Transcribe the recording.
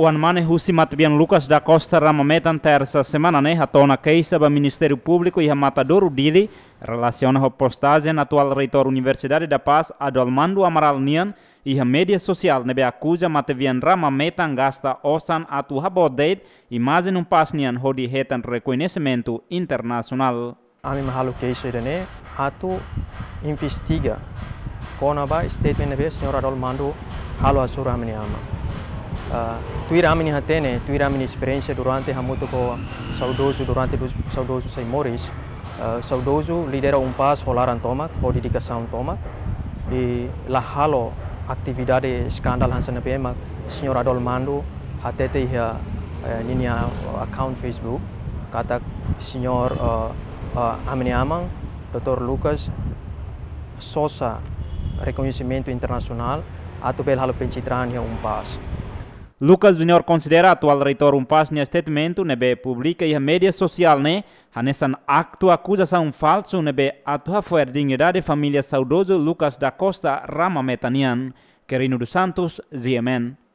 O Mane Husi Matbian Lucas da Costa Ramametan terça semana ne hatona queixa do Ministério Público e a Matadouro Dili relaciona ho postagem na atual reitor Universidade da Paz Adolmando Amaral Nian e a sosial social nebe acusa Matbian Ramametan gasta osan atu habodeit imagem um pas Nian hodi hetan reconhecimento internacional. Ami mahalu keisa irene atu investiga konaba statement nebe senhor Adolmando halo asura ama ni Hatene, ni experiência durante eh, a ko saudoso durante saudoso sai Morris. saudoso lidera umpas holaran tomat, toma, dikasang tomat. toma. lahalo lá halo atividade escândalo hansa na senyor Adol Adolmando, hatete ia uh, eh, ninia account Facebook, kata senyor uh, eh, Amini Amang, Dr. Lucas Sosa, reconhecimento Internasional bel halo pencitraan ia umpas. pas Lucas Junior considera atual reitor um passo neste statement, nebe publica e a mídia social ne, hanesan acto acusação falso nebe atua foi dignidade família saudoso Lucas da Costa Rama Metanian, Querino dos Santos, ZMN.